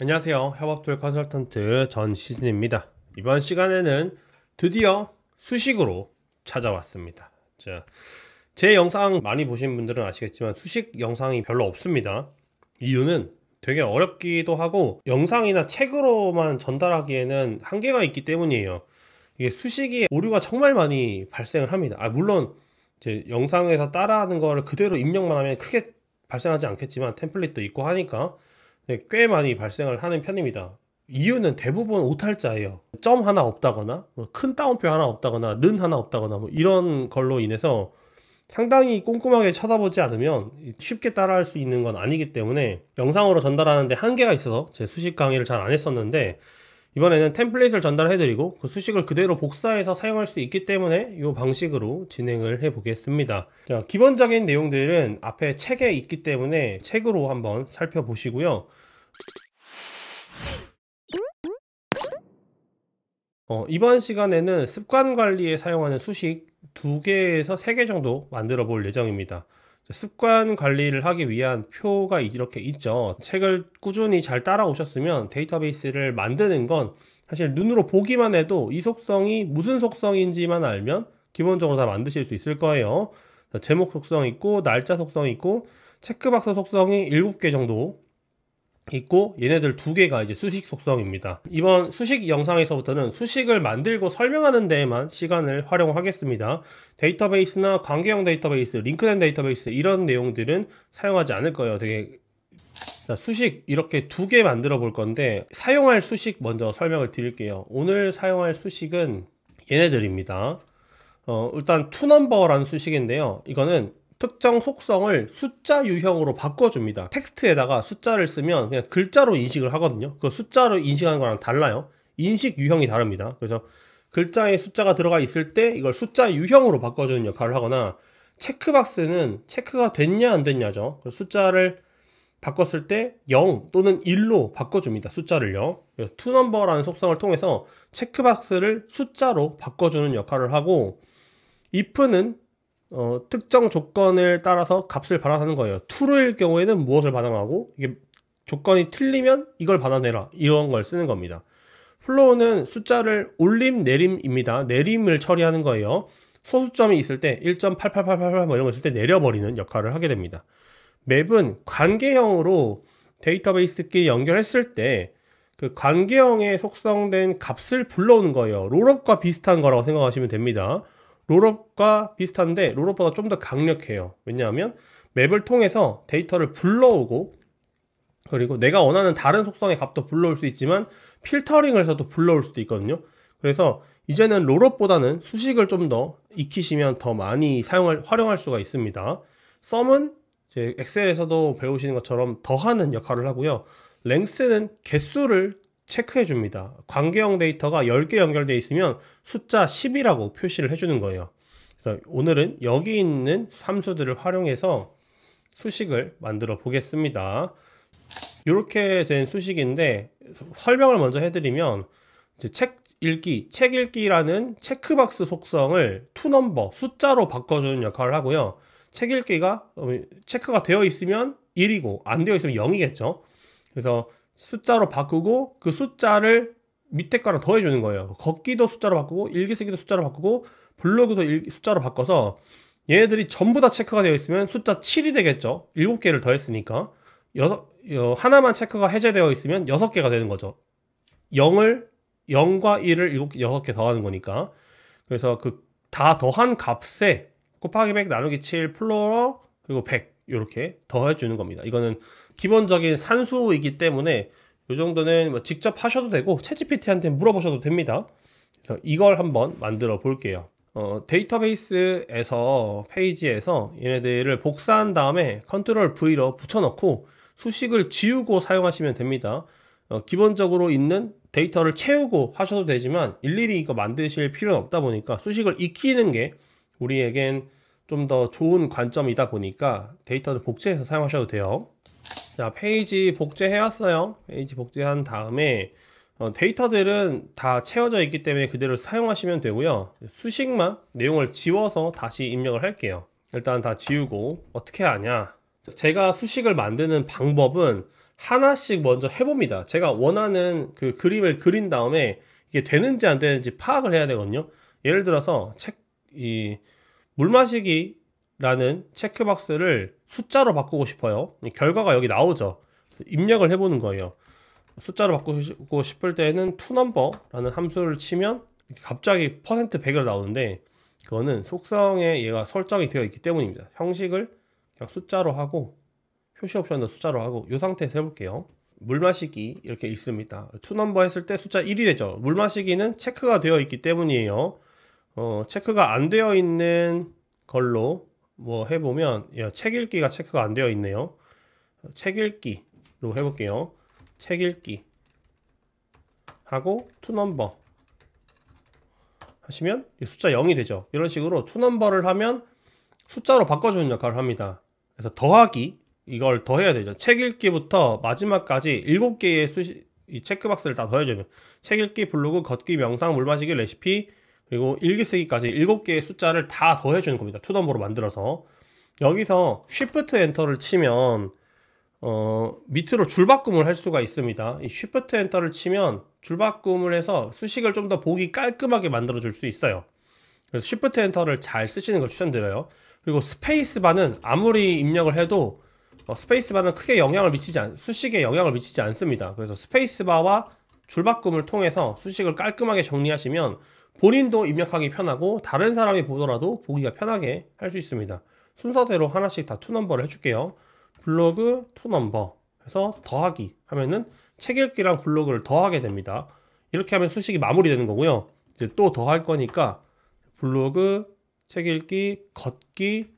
안녕하세요. 협업툴 컨설턴트 전시진입니다 이번 시간에는 드디어 수식으로 찾아왔습니다. 자, 제 영상 많이 보신 분들은 아시겠지만 수식 영상이 별로 없습니다. 이유는 되게 어렵기도 하고 영상이나 책으로만 전달하기에는 한계가 있기 때문이에요. 이게 수식이 오류가 정말 많이 발생을 합니다. 아, 물론 제 영상에서 따라하는 거를 그대로 입력만 하면 크게 발생하지 않겠지만 템플릿도 있고 하니까 네, 꽤 많이 발생을 하는 편입니다. 이유는 대부분 오탈자예요. 점 하나 없다거나 뭐 큰 따옴표 하나 없다거나 는 하나 없다거나 뭐 이런 걸로 인해서 상당히 꼼꼼하게 쳐다보지 않으면 쉽게 따라할 수 있는 건 아니기 때문에 영상으로 전달하는데 한계가 있어서 제 수식 강의를 잘 안 했었는데 이번에는 템플릿을 전달해드리고 그 수식을 그대로 복사해서 사용할 수 있기 때문에 이 방식으로 진행을 해보겠습니다. 자, 기본적인 내용들은 앞에 책에 있기 때문에 책으로 한번 살펴보시고요. 어, 이번 시간에는 습관 관리에 사용하는 수식 2개에서 3개 정도 만들어 볼 예정입니다. 습관 관리를 하기 위한 표가 이렇게 있죠. 책을 꾸준히 잘 따라오셨으면 데이터베이스를 만드는 건 사실 눈으로 보기만 해도 이 속성이 무슨 속성인지만 알면 기본적으로 다 만드실 수 있을 거예요. 제목 속성 있고 날짜 속성 있고 체크박스 속성이 7개 정도 있고 얘네들 두 개가 이제 수식 속성입니다. 이번 수식 영상에서부터는 수식을 만들고 설명하는 데에만 시간을 활용하겠습니다. 데이터베이스나 관계형 데이터베이스, 링크된 데이터베이스 이런 내용들은 사용하지 않을 거예요. 되게 자, 수식 이렇게 두 개 만들어 볼 건데 사용할 수식 먼저 설명을 드릴게요. 오늘 사용할 수식은 얘네들입니다. 어, 일단 투넘버라는 수식인데요. 이거는 특정 속성을 숫자 유형으로 바꿔줍니다. 텍스트에다가 숫자를 쓰면 그냥 글자로 인식을 하거든요. 그 숫자로 인식하는 거랑 달라요. 인식 유형이 다릅니다. 그래서 글자에 숫자가 들어가 있을 때 이걸 숫자 유형으로 바꿔주는 역할을 하거나 체크박스는 체크가 됐냐 안 됐냐죠. 그 숫자를 바꿨을 때 0 또는 1로 바꿔줍니다. 숫자를요. 그래서 투넘버라는 속성을 통해서 체크박스를 숫자로 바꿔주는 역할을 하고 if는 어, 특정 조건을 따라서 값을 반환하는 거예요. 2 r 일 경우에는 무엇을 반환하고 이게 조건이 틀리면 이걸 받아내라 이런 걸 쓰는 겁니다. 플로우는 숫자를 올림 내림입니다. 내림을 처리하는 거예요. 소수점이 있을 때 1.88888뭐 이런 거 있을 때 내려버리는 역할을 하게 됩니다. 맵은 관계형으로 데이터베이스끼리 연결했을 때 그 관계형에 속성된 값을 불러오는 거예요. 롤업과 비슷한 거라고 생각하시면 됩니다. 롤업과 비슷한데 롤업보다 좀 더 강력해요. 왜냐하면 맵을 통해서 데이터를 불러오고 그리고 내가 원하는 다른 속성의 값도 불러올 수 있지만 필터링을 해서 도 불러올 수도 있거든요. 그래서 이제는 롤업보다는 수식을 좀 더 익히시면 더 많이 사용을 활용할 수가 있습니다. 썸은 엑셀에서도 배우시는 것처럼 더하는 역할을 하고요. 랭스는 개수를 체크해 줍니다. 관계형 데이터가 10개 연결되어 있으면 숫자 10이라고 표시를 해주는 거예요. 그래서 오늘은 여기 있는 함수들을 활용해서 수식을 만들어 보겠습니다. 이렇게 된 수식인데 설명을 먼저 해드리면 책 읽기, 책 읽기라는 체크박스 속성을 투넘버, 숫자로 바꿔주는 역할을 하고요. 책 읽기가 어, 체크가 되어 있으면 1이고 안 되어 있으면 0이겠죠. 그래서 숫자로 바꾸고 그 숫자를 밑에 거랑 더해주는 거예요. 걷기도 숫자로 바꾸고 일기 쓰기도 숫자로 바꾸고 블로그도 일, 숫자로 바꿔서 얘네들이 전부 다 체크가 되어 있으면 숫자 7이 되겠죠. 7개를 더했으니까. 여섯, 어, 하나만 체크가 해제되어 있으면 6개가 되는 거죠. 0을 0과 1을 7, 6개 더하는 거니까. 그래서 그 다 더한 값에 곱하기 100 나누기 7 플로어 그리고 100 이렇게 더해주는 겁니다. 이거는 기본적인 산수이기 때문에 이 정도는 뭐 직접 하셔도 되고 채지피티한테 물어보셔도 됩니다. 그래서 이걸 한번 만들어 볼게요. 어, 데이터베이스에서 페이지에서 얘네들을 복사한 다음에 컨트롤 V로 붙여넣고 수식을 지우고 사용하시면 됩니다. 어, 기본적으로 있는 데이터를 채우고 하셔도 되지만 일일이 이거 만드실 필요는 없다 보니까 수식을 익히는 게 우리에겐 좀더 좋은 관점이다 보니까 데이터를 복제해서 사용하셔도 돼요. 자, 페이지 복제해왔어요. 페이지 복제한 다음에 어, 데이터들은 다 채워져 있기 때문에 그대로 사용하시면 되고요. 수식만 내용을 지워서 다시 입력을 할게요. 일단 다 지우고 어떻게 하냐. 제가 수식을 만드는 방법은 하나씩 먼저 해봅니다. 제가 원하는 그 그림을 그린 다음에 이게 되는지 안 되는지 파악을 해야 되거든요. 예를 들어서 책, 이물 마시기 라는 체크박스를 숫자로 바꾸고 싶어요 결과가 여기 나오죠 입력을 해보는 거예요 숫자로 바꾸고 싶을 때는 투넘버라는 함수를 치면 갑자기 퍼센트 100으로 나오는데 그거는 속성에 얘가 설정이 되어 있기 때문입니다 형식을 그냥 숫자로 하고 표시 옵션도 숫자로 하고 이 상태에서 해볼게요 물 마시기 이렇게 있습니다 투넘버 했을 때 숫자 1이 되죠 물 마시기는 체크가 되어 있기 때문이에요 어, 체크가 안 되어 있는 걸로 뭐 해보면 야, 책 읽기가 체크가 안 되어 있네요. 책 읽기로 해볼게요. 책 읽기 하고 투넘버 하시면 숫자 0이 되죠. 이런 식으로 투넘버를 하면 숫자로 바꿔주는 역할을 합니다. 그래서 더하기 이걸 더해야 되죠. 책 읽기부터 마지막까지 7개의 수시, 이 체크박스를 다 더해주면 책 읽기, 블로그, 걷기, 명상, 물 마시기, 레시피, 그리고 일기 쓰기까지 7개의 숫자를 다 더해주는 겁니다. 투덤보로 만들어서 여기서 Shift e n t e r 를 치면 어, 밑으로 줄바꿈을 할 수가 있습니다. 이 e n t e r 를 치면 줄바꿈을 해서 수식을 좀 더 보기 깔끔하게 만들어 줄 수 있어요. 그래서 Shift e n t e r 를잘 쓰시는 걸 추천드려요. 그리고 스페이스바는 아무리 입력을 해도 어, 스페이스바는 크게 영향을 미치지 않, 수식에 영향을 미치지 않습니다. 그래서 스페이스바와 줄바꿈을 통해서 수식을 깔끔하게 정리하시면 본인도 입력하기 편하고 다른 사람이 보더라도 보기가 편하게 할 수 있습니다. 순서대로 하나씩 다 투넘버를 해줄게요. 블로그 투넘버 해서 더하기 하면은 책 읽기랑 블로그를 더하게 됩니다. 이렇게 하면 수식이 마무리되는 거고요. 이제 또 더 할 거니까 블로그 책 읽기 걷기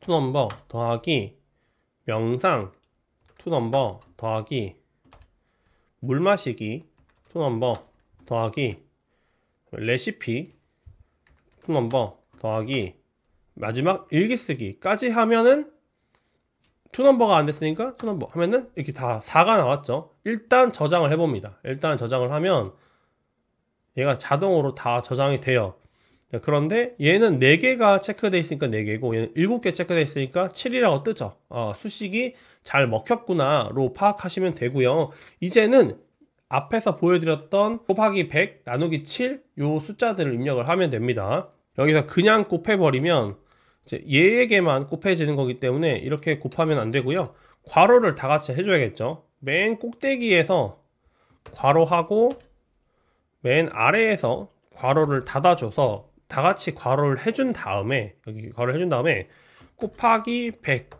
투넘버 더하기 명상 투넘버 더하기 물 마시기 투넘버 더하기 레시피 투넘버 더하기 마지막 일기쓰기까지 하면은 투넘버가 안 됐으니까 투넘버 하면은 이렇게 다 4가 나왔죠 일단 저장을 해봅니다 일단 저장을 하면 얘가 자동으로 다 저장이 돼요 네, 그런데 얘는 4개가 체크되어 있으니까 4개고 얘는 7개 체크되어 있으니까 7이라고 뜨죠 아, 수식이 잘 먹혔구나 로 파악하시면 되고요 이제는 앞에서 보여드렸던 곱하기 100 나누기 7 요 숫자들을 입력을 하면 됩니다. 여기서 그냥 곱해버리면 얘에게만 곱해지는 거기 때문에 이렇게 곱하면 안 되고요. 괄호를 다 같이 해줘야겠죠. 맨 꼭대기에서 괄호하고 맨 아래에서 괄호를 닫아줘서 다 같이 괄호를 해준 다음에 여기 괄호를 해준 다음에 곱하기 100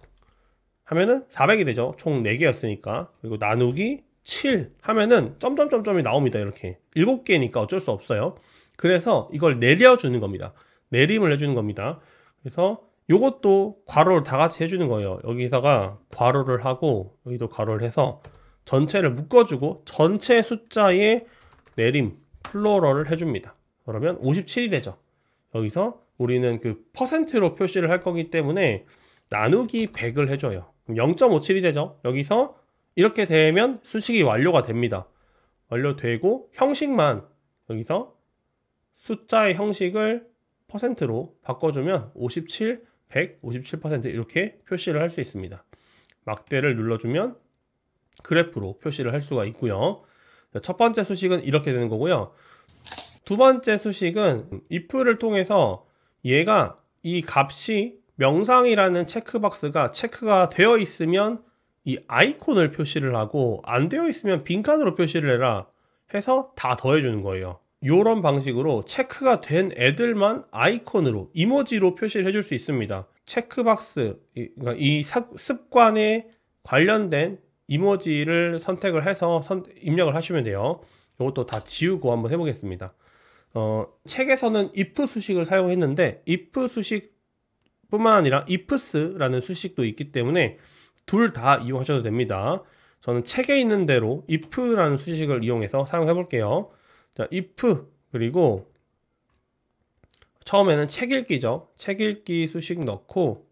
하면은 400이 되죠. 총 4개였으니까. 그리고 나누기 7 하면은 점점점점이 나옵니다. 이렇게 7개니까 어쩔 수 없어요. 그래서 이걸 내려주는 겁니다. 내림을 해주는 겁니다. 그래서 이것도 괄호를 다 같이 해주는 거예요. 여기다가 괄호를 하고 여기도 괄호를 해서 전체를 묶어주고 전체 숫자의 내림 플로럴을 해줍니다. 그러면 57이 되죠. 여기서 우리는 그 퍼센트로 표시를 할 거기 때문에 나누기 100을 해줘요. 0.57이 되죠. 여기서 이렇게 되면 수식이 완료가 됩니다. 완료되고 형식만 여기서 숫자의 형식을 퍼센트로 바꿔주면 57, 1 57% 이렇게 표시를 할 수 있습니다. 막대를 눌러주면 그래프로 표시를 할 수가 있고요. 첫 번째 수식은 이렇게 되는 거고요. 두 번째 수식은 if를 통해서 얘가 이 값이 명상이라는 체크박스가 체크가 되어 있으면 이 아이콘을 표시를 하고 안 되어 있으면 빈칸으로 표시를 해라 해서 다 더해주는 거예요. 이런 방식으로 체크가 된 애들만 아이콘으로 이모지로 표시를 해줄 수 있습니다. 체크박스 이, 그러니까 습관에 관련된 이모지를 선택을 해서 입력을 하시면 돼요. 이것도 다 지우고 한번 해보겠습니다. 어, 책에서는 if 수식을 사용했는데 if 수식뿐만 아니라 ifs라는 수식도 있기 때문에 둘다 이용하셔도 됩니다. 저는 책에 있는 대로 if라는 수식을 이용해서 사용해 볼게요. 자, if 그리고 처음에는 책 읽기죠. 책 읽기 수식 넣고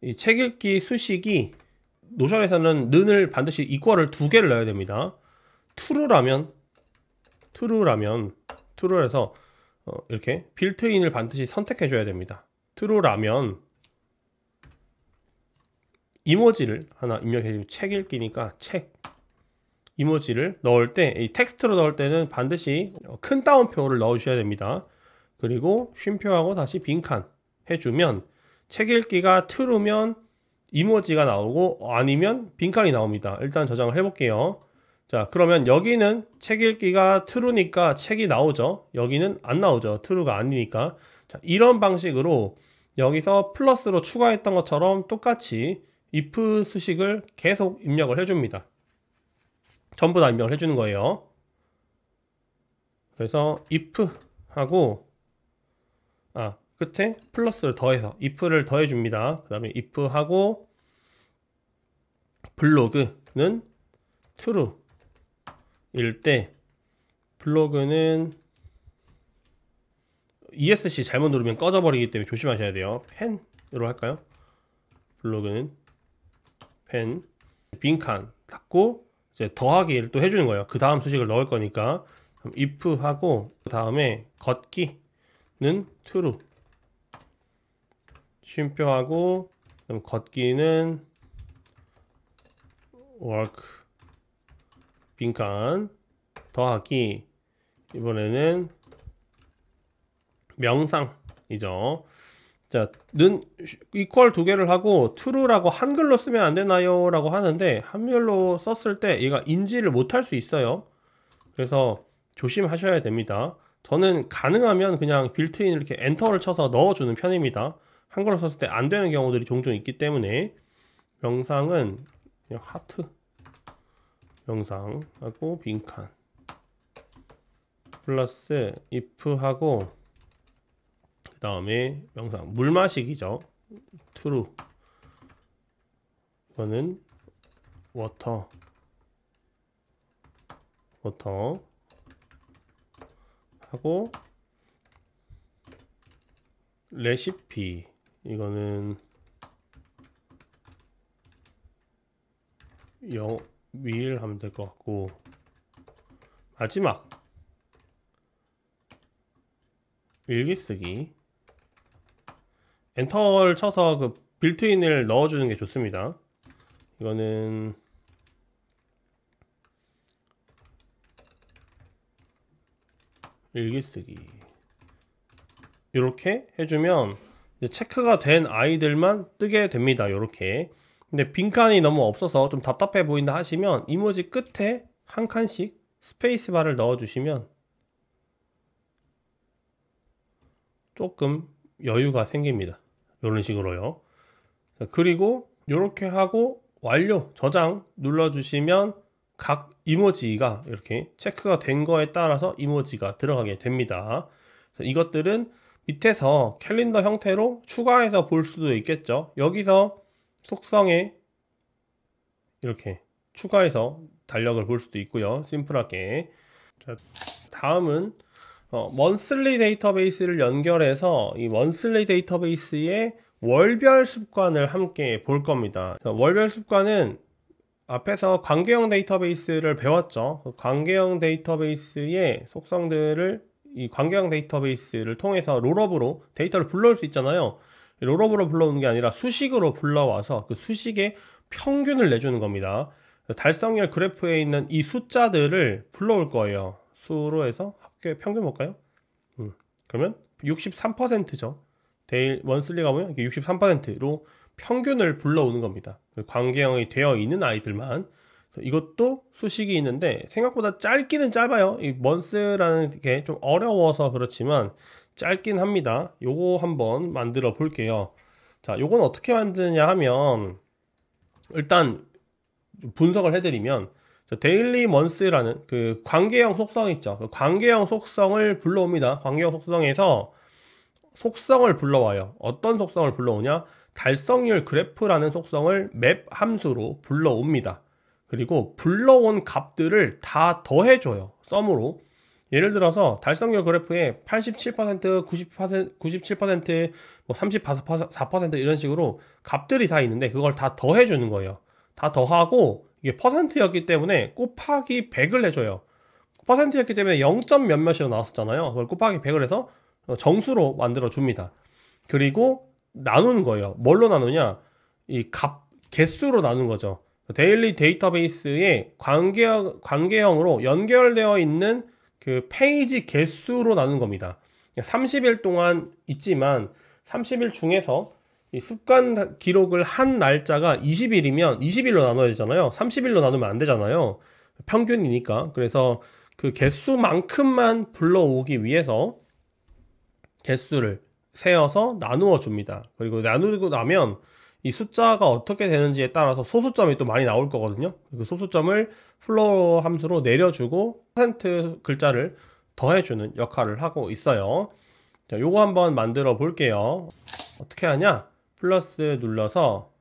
이 책 읽기 수식이 노션에서는 는을 반드시 이퀄을 두 개를 넣어야 됩니다. true라면 true라면 true에서 어, 이렇게 빌트인을 반드시 선택해 줘야 됩니다. true라면 이모지를 하나 입력해주고 책 읽기니까 책 이모지를 넣을 때 이 텍스트로 넣을 때는 반드시 큰 따옴표를 넣어 주셔야 됩니다 그리고 쉼표하고 다시 빈칸 해주면 책 읽기가 트루면 이모지가 나오고 아니면 빈칸이 나옵니다 일단 저장을 해 볼게요 자 그러면 여기는 책 읽기가 트루니까 책이 나오죠 여기는 안 나오죠 트루가 아니니까 자 이런 방식으로 여기서 플러스로 추가했던 것처럼 똑같이 if 수식을 계속 입력을 해줍니다. 전부 다 입력을 해주는 거예요. 그래서 if 하고 아 끝에 플러스를 더해서 if를 더해줍니다. 그 다음에 if 하고 블로그는 true 일때 블로그는 ESC 잘못 누르면 꺼져버리기 때문에 조심하셔야 돼요. 펜으로 할까요? 블로그는 펜, 빈칸 닫고 이제 더하기를 또 해주는 거예요. 그 다음 수식을 넣을 거니까 if 하고 그 다음에 걷기는 true 쉼표하고 그럼 걷기는 work 빈칸 더하기 이번에는 명상이죠. 자, 는 equal 두 개를 하고 true라고 한글로 쓰면 안 되나요? 라고 하는데 한글로 썼을 때 얘가 인지를 못할 수 있어요. 그래서 조심하셔야 됩니다. 저는 가능하면 그냥 빌트인 이렇게 엔터를 쳐서 넣어주는 편입니다. 한글로 썼을 때 안 되는 경우들이 종종 있기 때문에 명상은 그냥 하트 명상하고 빈칸 플러스 if 하고 다음에 명상 물 마시기죠. 트루 이거는 워터 워터 하고 레시피 이거는 영 위일 하면 될 것 같고 마지막 일기쓰기 엔터를 쳐서 그 빌트인을 넣어주는 게 좋습니다. 이거는 일기쓰기 이렇게 해주면 체크가 된 아이들만 뜨게 됩니다. 이렇게 근데 빈칸이 너무 없어서 좀 답답해 보인다 하시면 이모지 끝에 한 칸씩 스페이스바를 넣어주시면 조금 여유가 생깁니다. 이런 식으로요. 그리고 이렇게 하고 완료 저장 눌러주시면 각 이모지가 이렇게 체크가 된 거에 따라서 이모지가 들어가게 됩니다. 이것들은 밑에서 캘린더 형태로 추가해서 볼 수도 있겠죠. 여기서 속성에 이렇게 추가해서 달력을 볼 수도 있고요. 심플하게. 자, 다음은 어, 먼슬리 데이터베이스를 연결해서 이 먼슬리 데이터베이스의 월별 습관을 함께 볼 겁니다. 월별 습관은 앞에서 관계형 데이터베이스를 배웠죠. 그 관계형 데이터베이스의 속성들을 이 관계형 데이터베이스를 통해서 롤업으로 데이터를 불러올 수 있잖아요. 롤업으로 불러오는 게 아니라 수식으로 불러와서 그 수식의 평균을 내주는 겁니다. 달성률 그래프에 있는 이 숫자들을 불러올 거예요. 수로 해서 꽤 평균 볼까요? 음, 그러면 63%죠. 데일 원슬리 가보면 이게 63%로 평균을 불러오는 겁니다. 관계형이 되어 있는 아이들만 이것도 수식이 있는데 생각보다 짧기는 짧아요. 이 먼스라는 게 좀 어려워서 그렇지만 짧긴 합니다. 요거 한번 만들어 볼게요. 자, 요건 어떻게 만드냐 하면 일단 분석을 해드리면 데일리 먼스라는 그 관계형 속성 있죠. 그 관계형 속성을 불러옵니다. 관계형 속성에서 속성을 불러와요. 어떤 속성을 불러오냐? 달성률 그래프라는 속성을 맵 함수로 불러옵니다. 그리고 불러온 값들을 다 더해줘요. 썸으로. 예를 들어서 달성률 그래프에 87%, 9 7 97%, 34% 이런 식으로 값들이 다 있는데 그걸 다 더해주는 거예요. 다 더하고 이게 퍼센트였기 때문에 곱하기 100을 해줘요. 퍼센트였기 때문에 0. 몇몇이로 나왔었잖아요. 그걸 곱하기 100을 해서 정수로 만들어 줍니다. 그리고 나눈 거예요. 뭘로 나누냐? 이 값, 개수로 나눈 거죠. 데일리 데이터베이스의 관계형, 관계형으로 연결되어 있는 그 페이지 개수로 나눈 겁니다. 30일 동안 있지만 30일 중에서 이 습관 기록을 한 날짜가 20일이면 20일로 나눠야 되잖아요. 30일로 나누면 안 되잖아요. 평균이니까. 그래서 그 개수만큼만 불러오기 위해서 개수를 세어서 나누어 줍니다. 그리고 나누고 나면 이 숫자가 어떻게 되는지에 따라서 소수점이 또 많이 나올 거거든요. 그 소수점을 플로어 함수로 내려주고 퍼센트 글자를 더해주는 역할을 하고 있어요. 자, 요거 한번 만들어 볼게요. 어떻게 하냐? 플러스 눌러서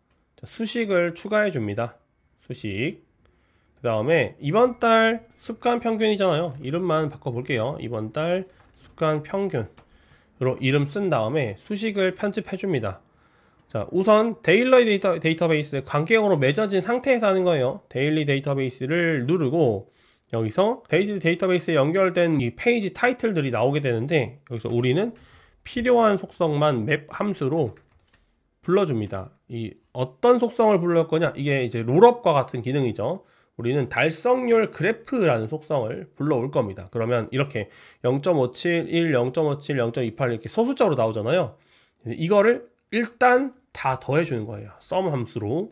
수식을 추가해 줍니다. 수식. 그 다음에 이번 달 습관 평균이잖아요. 이름만 바꿔볼게요. 이번 달 습관 평균으로 이름 쓴 다음에 수식을 편집해 줍니다. 자, 우선 데일리 데이터, 데이터베이스 관계형으로 맺어진 상태에서 하는 거예요. 데일리 데이터베이스를 누르고 여기서 데일리 데이터베이스에 연결된 이 페이지 타이틀들이 나오게 되는데 여기서 우리는 필요한 속성만 맵 함수로 불러줍니다. 이 어떤 속성을 불러올 거냐? 이게 이제 롤업과 같은 기능이죠. 우리는 달성률 그래프라는 속성을 불러올 겁니다. 그러면 이렇게 0.571, 0.57, 0.28 이렇게 소수적으로 나오잖아요. 이거를 일단 다 더해주는 거예요. 썸 함수로.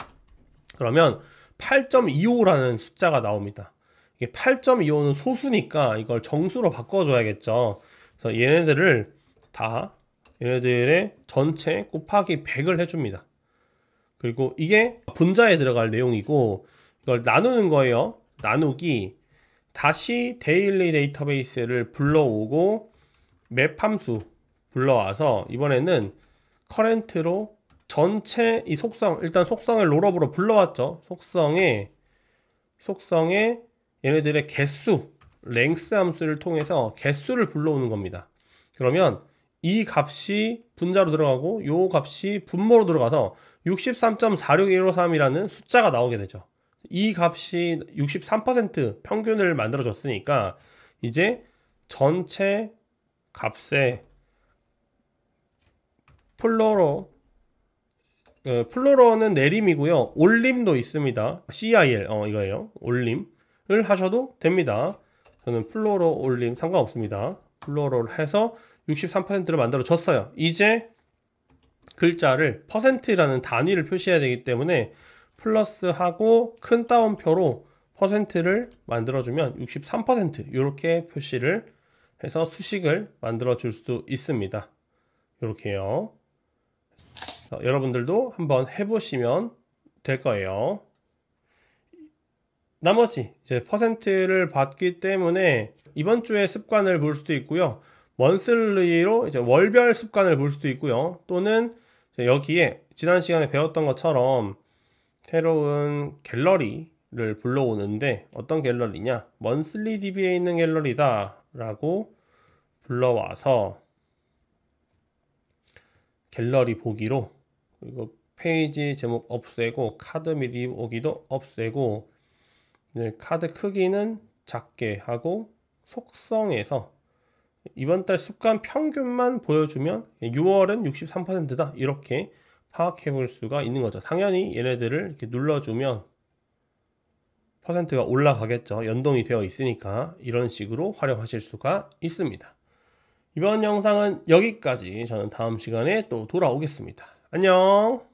그러면 8.25라는 숫자가 나옵니다. 이게 8.25는 소수니까 이걸 정수로 바꿔줘야겠죠. 그래서 얘네들을 다 얘네들의 전체 곱하기 100을 해줍니다. 그리고 이게 분자에 들어갈 내용이고 이걸 나누는 거예요. 나누기 다시 데일리 데이터베이스를 불러오고 맵 함수 불러와서 이번에는 커렌트로 전체 이 속성 일단 속성을 롤업으로 불러왔죠. 속성의 속성의 얘네들의 개수 랭스 함수를 통해서 개수를 불러오는 겁니다. 그러면 이 값이 분자로 들어가고 요 값이 분모로 들어가서 63.46153이라는 숫자가 나오게 되죠. 이 값이 63% 평균을 만들어 줬으니까 이제 전체 값에 플로로 그 어, 플로로는 내림이고요. 올림도 있습니다. CIL 어 이거예요. 올림을 하셔도 됩니다. 저는 플로로 올림 상관없습니다. 플로로를 해서 63%를 만들어줬어요. 이제 글자를 퍼센트라는 단위를 표시해야 되기 때문에 플러스하고 큰 따옴표로 퍼센트를 만들어주면 63% 이렇게 표시를 해서 수식을 만들어 줄 수 있습니다. 이렇게요. 여러분들도 한번 해보시면 될 거예요. 나머지 이제 퍼센트를 봤기 때문에 이번 주의 습관을 볼 수도 있고요. 원슬리로 이제 월별 습관을 볼 수도 있고요. 또는 여기에 지난 시간에 배웠던 것처럼 새로운 갤러리를 불러오는데 어떤 갤러리냐? 먼슬리 DB에 있는 갤러리다라고 불러와서 갤러리 보기로 그리고 페이지 제목 없애고 카드 미리 보기도 없애고 네, 카드 크기는 작게 하고 속성에서 이번 달 습관 평균만 보여주면 6월은 63%다 이렇게 파악해 볼 수가 있는 거죠 당연히 얘네들을 이렇게 눌러주면 퍼센트가 올라가겠죠 연동이 되어 있으니까 이런 식으로 활용하실 수가 있습니다 이번 영상은 여기까지 저는 다음 시간에 또 돌아오겠습니다 안녕